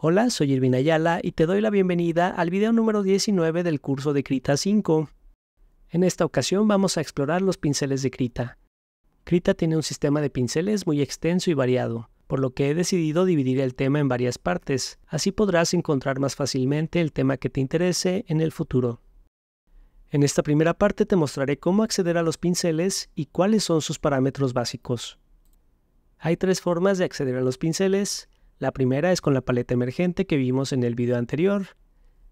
Hola, soy Irvin Ayala y te doy la bienvenida al video número 19 del curso de Krita 5. En esta ocasión vamos a explorar los pinceles de Krita. Krita tiene un sistema de pinceles muy extenso y variado, por lo que he decidido dividir el tema en varias partes, así podrás encontrar más fácilmente el tema que te interese en el futuro. En esta primera parte te mostraré cómo acceder a los pinceles y cuáles son sus parámetros básicos. Hay tres formas de acceder a los pinceles, la primera es con la paleta emergente que vimos en el video anterior.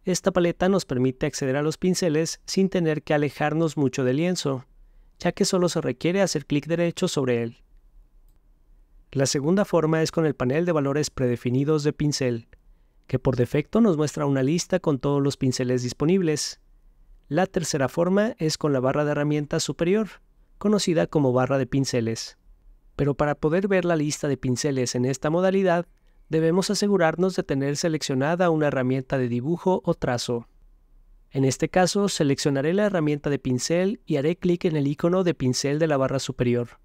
Esta paleta nos permite acceder a los pinceles sin tener que alejarnos mucho del lienzo, ya que solo se requiere hacer clic derecho sobre él. La segunda forma es con el panel de valores predefinidos de pincel, que por defecto nos muestra una lista con todos los pinceles disponibles. La tercera forma es con la barra de herramientas superior, conocida como barra de pinceles. Pero para poder ver la lista de pinceles en esta modalidad, debemos asegurarnos de tener seleccionada una herramienta de dibujo o trazo. En este caso, seleccionaré la herramienta de pincel y haré clic en el icono de pincel de la barra superior.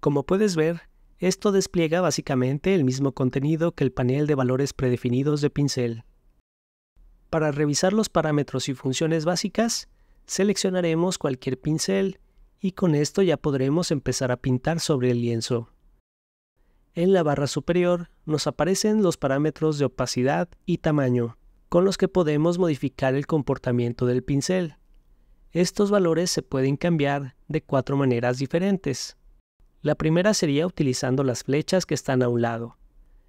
Como puedes ver, esto despliega básicamente el mismo contenido que el panel de valores predefinidos de pincel. Para revisar los parámetros y funciones básicas, seleccionaremos cualquier pincel y con esto ya podremos empezar a pintar sobre el lienzo. En la barra superior nos aparecen los parámetros de opacidad y tamaño, con los que podemos modificar el comportamiento del pincel. Estos valores se pueden cambiar de cuatro maneras diferentes. La primera sería utilizando las flechas que están a un lado.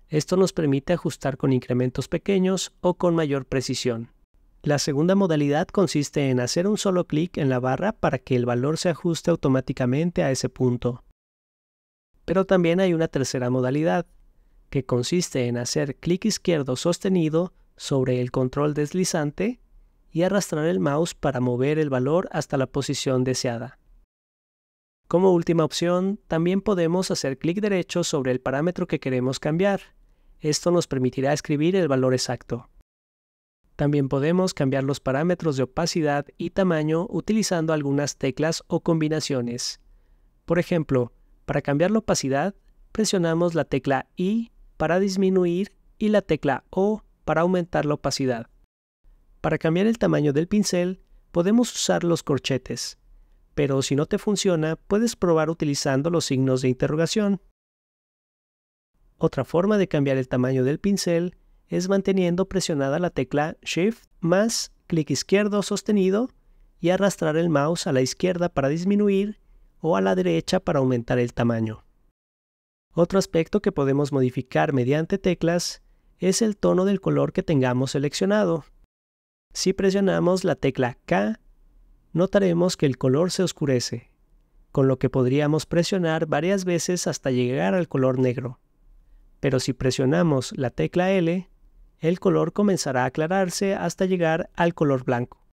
Esto nos permite ajustar con incrementos pequeños o con mayor precisión. La segunda modalidad consiste en hacer un solo clic en la barra para que el valor se ajuste automáticamente a ese punto. Pero también hay una tercera modalidad, que consiste en hacer clic izquierdo sostenido sobre el control deslizante y arrastrar el mouse para mover el valor hasta la posición deseada. Como última opción, también podemos hacer clic derecho sobre el parámetro que queremos cambiar. Esto nos permitirá escribir el valor exacto. También podemos cambiar los parámetros de opacidad y tamaño utilizando algunas teclas o combinaciones. Por ejemplo, para cambiar la opacidad, presionamos la tecla I para disminuir y la tecla O para aumentar la opacidad. Para cambiar el tamaño del pincel, podemos usar los corchetes, pero si no te funciona, puedes probar utilizando los signos de interrogación. Otra forma de cambiar el tamaño del pincel es manteniendo presionada la tecla Shift más clic izquierdo sostenido y arrastrar el mouse a la izquierda para disminuir o a la derecha para aumentar el tamaño. Otro aspecto que podemos modificar mediante teclas es el tono del color que tengamos seleccionado. Si presionamos la tecla K, notaremos que el color se oscurece, con lo que podríamos presionar varias veces hasta llegar al color negro. Pero si presionamos la tecla L, el color comenzará a aclararse hasta llegar al color blanco.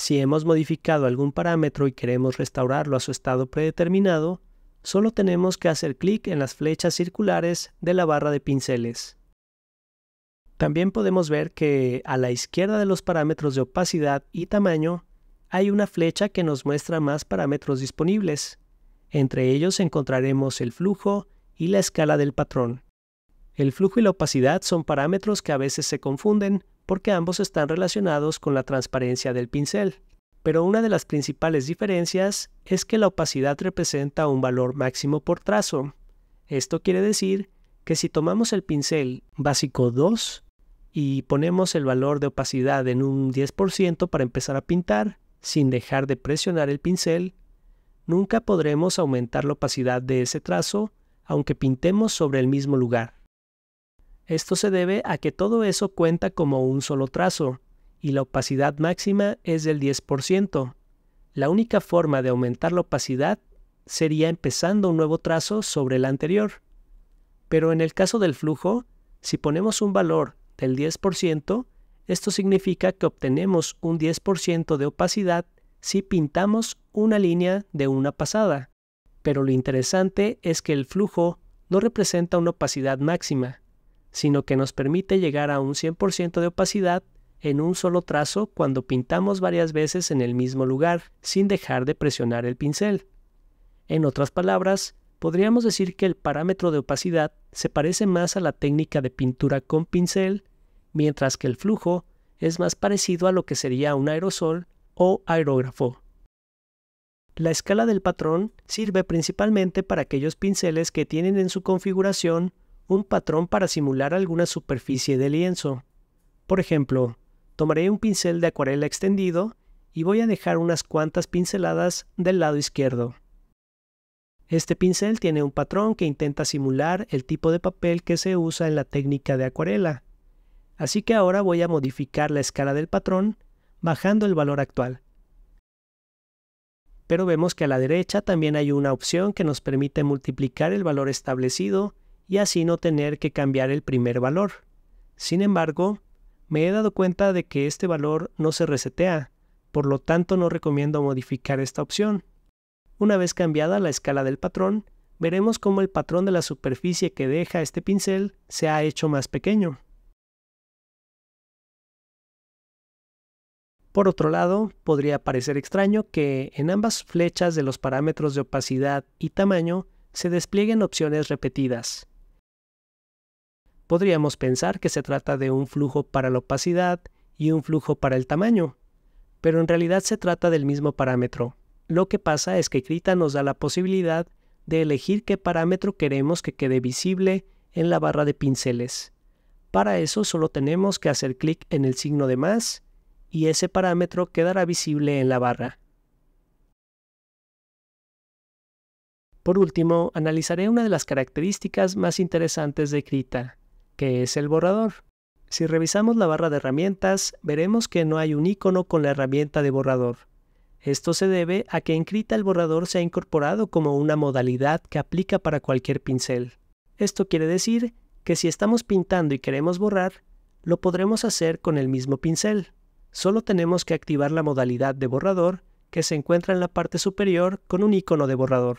Si hemos modificado algún parámetro y queremos restaurarlo a su estado predeterminado, solo tenemos que hacer clic en las flechas circulares de la barra de pinceles. También podemos ver que a la izquierda de los parámetros de opacidad y tamaño hay una flecha que nos muestra más parámetros disponibles. Entre ellos encontraremos el flujo y la escala del patrón. El flujo y la opacidad son parámetros que a veces se confunden porque ambos están relacionados con la transparencia del pincel. Pero una de las principales diferencias es que la opacidad representa un valor máximo por trazo. Esto quiere decir que si tomamos el pincel básico 2 y ponemos el valor de opacidad en un 10% para empezar a pintar, sin dejar de presionar el pincel, nunca podremos aumentar la opacidad de ese trazo aunque pintemos sobre el mismo lugar. Esto se debe a que todo eso cuenta como un solo trazo, y la opacidad máxima es del 10%. La única forma de aumentar la opacidad sería empezando un nuevo trazo sobre el anterior. Pero en el caso del flujo, si ponemos un valor del 10%, esto significa que obtenemos un 10% de opacidad si pintamos una línea de una pasada. Pero lo interesante es que el flujo no representa una opacidad máxima, sino que nos permite llegar a un 100% de opacidad en un solo trazo cuando pintamos varias veces en el mismo lugar, sin dejar de presionar el pincel. En otras palabras, podríamos decir que el parámetro de opacidad se parece más a la técnica de pintura con pincel, mientras que el flujo es más parecido a lo que sería un aerosol o aerógrafo. La escala del patrón sirve principalmente para aquellos pinceles que tienen en su configuración un patrón para simular alguna superficie de lienzo. Por ejemplo, tomaré un pincel de acuarela extendido y voy a dejar unas cuantas pinceladas del lado izquierdo. Este pincel tiene un patrón que intenta simular el tipo de papel que se usa en la técnica de acuarela. Así que ahora voy a modificar la escala del patrón bajando el valor actual. Pero vemos que a la derecha también hay una opción que nos permite multiplicar el valor establecido y así no tener que cambiar el primer valor. Sin embargo, me he dado cuenta de que este valor no se resetea, por lo tanto no recomiendo modificar esta opción. Una vez cambiada la escala del patrón, veremos cómo el patrón de la superficie que deja este pincel se ha hecho más pequeño. Por otro lado, podría parecer extraño que en ambas flechas de los parámetros de opacidad y tamaño se desplieguen opciones repetidas podríamos pensar que se trata de un flujo para la opacidad y un flujo para el tamaño, pero en realidad se trata del mismo parámetro. Lo que pasa es que Krita nos da la posibilidad de elegir qué parámetro queremos que quede visible en la barra de pinceles. Para eso solo tenemos que hacer clic en el signo de más y ese parámetro quedará visible en la barra. Por último, analizaré una de las características más interesantes de Krita, que es el borrador? Si revisamos la barra de herramientas, veremos que no hay un icono con la herramienta de borrador. Esto se debe a que Encrita el borrador se ha incorporado como una modalidad que aplica para cualquier pincel. Esto quiere decir que si estamos pintando y queremos borrar, lo podremos hacer con el mismo pincel. Solo tenemos que activar la modalidad de borrador que se encuentra en la parte superior con un icono de borrador.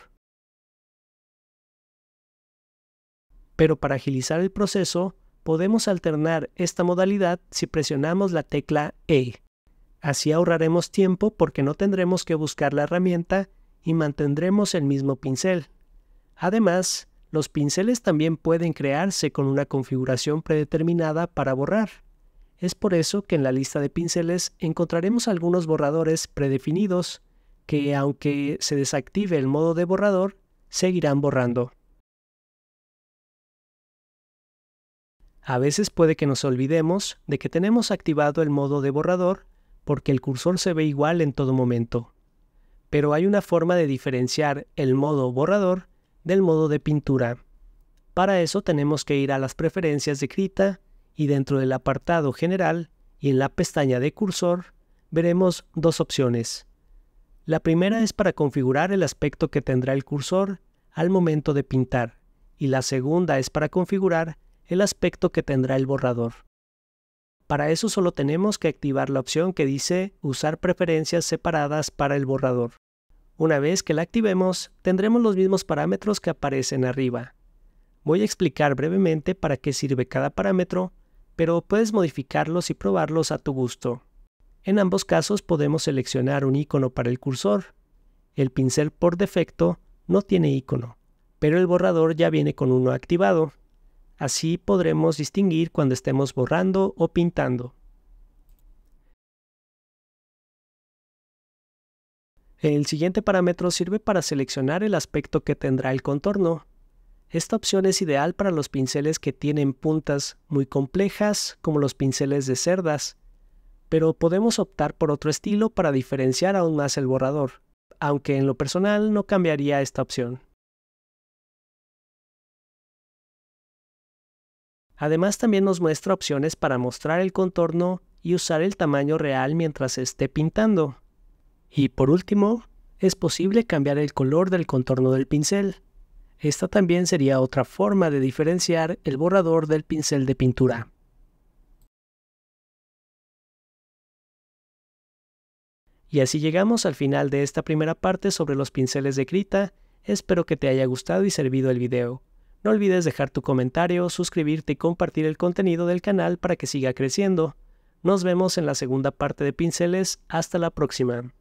Pero para agilizar el proceso, podemos alternar esta modalidad si presionamos la tecla E. Así ahorraremos tiempo porque no tendremos que buscar la herramienta y mantendremos el mismo pincel. Además, los pinceles también pueden crearse con una configuración predeterminada para borrar. Es por eso que en la lista de pinceles encontraremos algunos borradores predefinidos que, aunque se desactive el modo de borrador, seguirán borrando. A veces puede que nos olvidemos de que tenemos activado el modo de borrador porque el cursor se ve igual en todo momento. Pero hay una forma de diferenciar el modo borrador del modo de pintura. Para eso tenemos que ir a las preferencias de Krita y dentro del apartado general y en la pestaña de cursor veremos dos opciones. La primera es para configurar el aspecto que tendrá el cursor al momento de pintar y la segunda es para configurar el aspecto que tendrá el borrador. Para eso solo tenemos que activar la opción que dice Usar preferencias separadas para el borrador. Una vez que la activemos, tendremos los mismos parámetros que aparecen arriba. Voy a explicar brevemente para qué sirve cada parámetro, pero puedes modificarlos y probarlos a tu gusto. En ambos casos podemos seleccionar un icono para el cursor. El pincel por defecto no tiene icono, pero el borrador ya viene con uno activado. Así podremos distinguir cuando estemos borrando o pintando. El siguiente parámetro sirve para seleccionar el aspecto que tendrá el contorno. Esta opción es ideal para los pinceles que tienen puntas muy complejas, como los pinceles de cerdas, pero podemos optar por otro estilo para diferenciar aún más el borrador, aunque en lo personal no cambiaría esta opción. Además también nos muestra opciones para mostrar el contorno y usar el tamaño real mientras esté pintando. Y por último, es posible cambiar el color del contorno del pincel. Esta también sería otra forma de diferenciar el borrador del pincel de pintura. Y así llegamos al final de esta primera parte sobre los pinceles de Krita. Espero que te haya gustado y servido el video. No olvides dejar tu comentario, suscribirte y compartir el contenido del canal para que siga creciendo. Nos vemos en la segunda parte de Pinceles. Hasta la próxima.